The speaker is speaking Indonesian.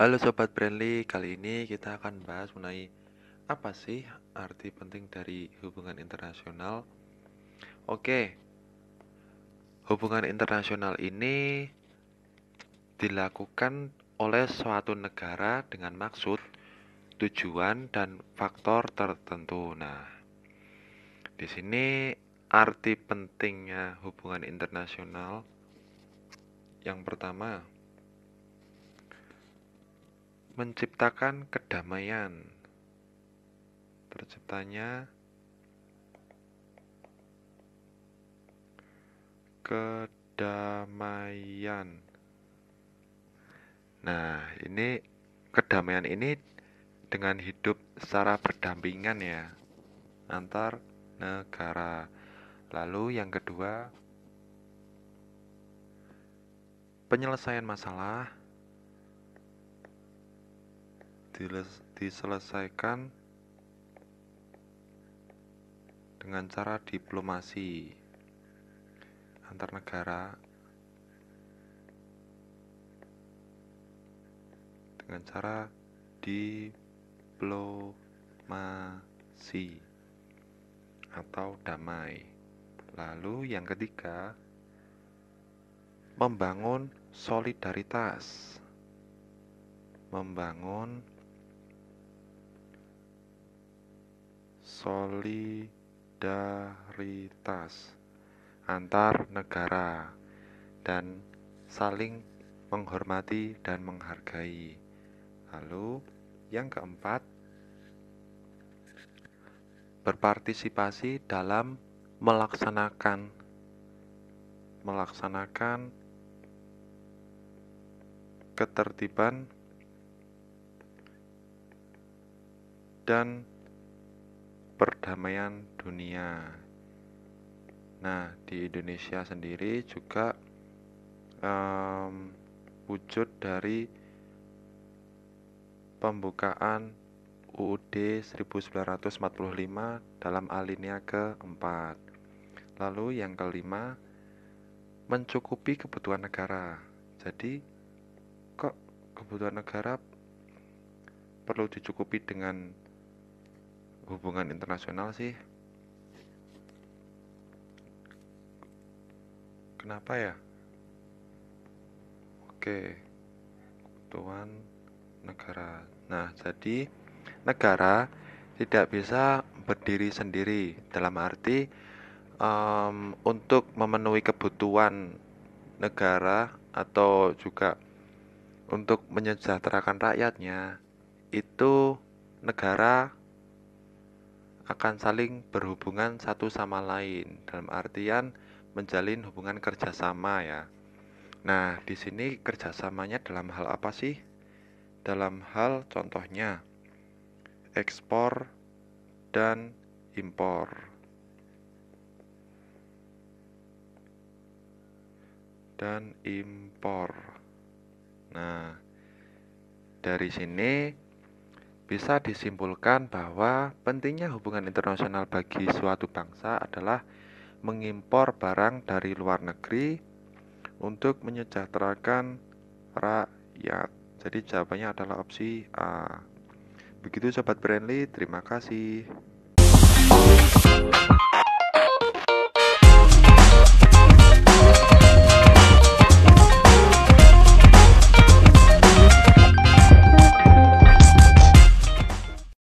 Halo Sobat Brandly, kali ini kita akan bahas mengenai apa sih arti penting dari hubungan internasional Oke, hubungan internasional ini dilakukan oleh suatu negara dengan maksud, tujuan, dan faktor tertentu Nah, di sini arti pentingnya hubungan internasional yang pertama, menciptakan kedamaian. Terciptanya kedamaian. Nah, ini kedamaian ini dengan hidup secara berdampingan ya antar negara. Lalu yang kedua penyelesaian masalah diselesaikan dengan cara diplomasi antar negara dengan cara diplomasi atau damai. Lalu yang ketiga, membangun solidaritas. Membangun solidaritas antar negara dan saling menghormati dan menghargai. Lalu, yang keempat, berpartisipasi dalam melaksanakan melaksanakan ketertiban dan perdamaian dunia. Nah, di Indonesia sendiri juga um, wujud dari pembukaan UUD 1945 dalam alinea keempat. Lalu yang kelima, mencukupi kebutuhan negara. Jadi, kok kebutuhan negara perlu dicukupi dengan hubungan internasional sih kenapa ya oke kebutuhan negara nah jadi negara tidak bisa berdiri sendiri dalam arti um, untuk memenuhi kebutuhan negara atau juga untuk menyejahterakan rakyatnya itu negara akan saling berhubungan satu sama lain dalam artian menjalin hubungan kerjasama ya. Nah, di sini kerjasamanya dalam hal apa sih? Dalam hal contohnya ekspor dan impor. Dan impor. Nah, dari sini bisa disimpulkan bahwa pentingnya hubungan internasional bagi suatu bangsa adalah mengimpor barang dari luar negeri untuk menyejahterakan rakyat. Jadi jawabannya adalah opsi A. Begitu sobat Brandly, terima kasih.